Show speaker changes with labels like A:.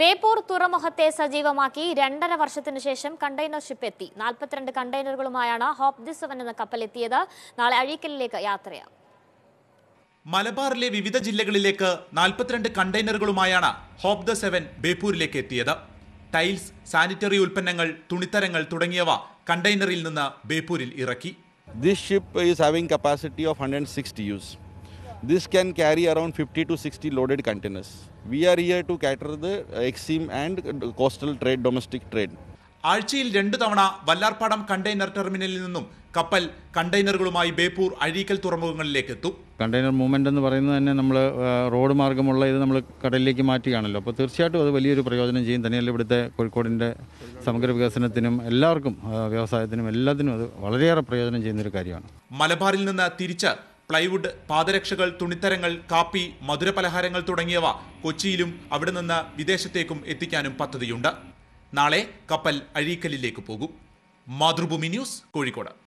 A: ബേപ്പൂർ തുറമുഖത്തെ സജീവമാക്കി രണ്ടര വർഷത്തിനു ശേഷം കണ്ടെയ്നർ ഷിപ്പ് എത്തി നാൽപ്പത്തിരണ്ട് കണ്ടെയ്നറുകളുമായാണ് ഹോപ്പ് ദി സെവൻ എന്ന കപ്പൽ എത്തിയത് നാളെ അഴീക്കലിലേക്ക് യാത്രയാവും
B: മലബാറിലെ വിവിധ ജില്ലകളിലേക്ക് നാൽപ്പത്തിരണ്ട് കണ്ടെയ്നറുകളുമായാണ് ഹോപ്പ് ദ സെവൻ ബേപ്പൂരിലേക്ക് എത്തിയത് ടൈൽസ് സാനിറ്ററി ഉൽപ്പന്നങ്ങൾ തുണിത്തരങ്ങൾ തുടങ്ങിയവ കണ്ടെയ്നറിൽ നിന്ന് ബേപ്പൂരിൽ ഇറക്കി
C: this ship is having capacity of hundred sixty use This can carry around 50 to 60 loaded containers. We are here to cater the uh, Exim and uh, coastal trade, domestic trade.
B: ആഴ്ചയിൽ രണ്ടു തവണ Vallarpadam container ടെർമിനലിൽ നിന്നും കപ്പൽ കണ്ടെയ്നറുകളുമായി ബേപ്പൂർ അഴീക്കൽ തുറമുഖങ്ങളിലേക്ക് എത്തും
D: container movement എന്ന് പറയുന്നത് തന്നെ നമ്മൾ റോഡ് മാർഗമുള്ള ഇത് നമ്മൾ കടലിലേക്ക് മാറ്റുകയാണല്ലോ അപ്പോൾ തീർച്ചയായിട്ടും അത് വലിയൊരു പ്രയോജനം ചെയ്യും തന്നെയല്ല ഇവിടുത്തെ കോഴിക്കോടിൻ്റെ സമഗ്ര വികസനത്തിനും എല്ലാവർക്കും വ്യവസായത്തിനും എല്ലാത്തിനും അത് വളരെയേറെ പ്രയോജനം ഒരു കാര്യമാണ്
B: മലബാറിൽ നിന്ന് തിരിച്ച് പ്ലൈവുഡ് പാദരക്ഷകൾ തുണിത്തരങ്ങൾ കാപ്പി മധുരപലഹാരങ്ങൾ തുടങ്ങിയവ കൊച്ചിയിലും അവിടെ നിന്ന് വിദേശത്തേക്കും എത്തിക്കാനും പദ്ധതിയുണ്ട് നാളെ കപ്പൽ അഴീക്കലിലേക്ക് പോകും മാതൃഭൂമി ന്യൂസ് കോഴിക്കോട്